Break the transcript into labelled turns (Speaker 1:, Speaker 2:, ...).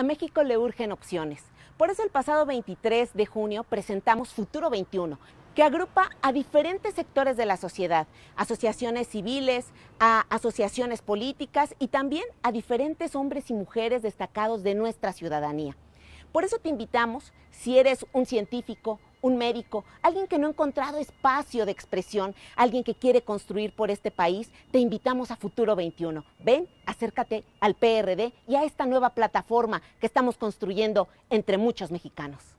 Speaker 1: a México le urgen opciones. Por eso el pasado 23 de junio presentamos Futuro 21, que agrupa a diferentes sectores de la sociedad, asociaciones civiles, a asociaciones políticas y también a diferentes hombres y mujeres destacados de nuestra ciudadanía. Por eso te invitamos, si eres un científico, un médico, alguien que no ha encontrado espacio de expresión, alguien que quiere construir por este país, te invitamos a Futuro 21. Ven, acércate al PRD y a esta nueva plataforma que estamos construyendo entre muchos mexicanos.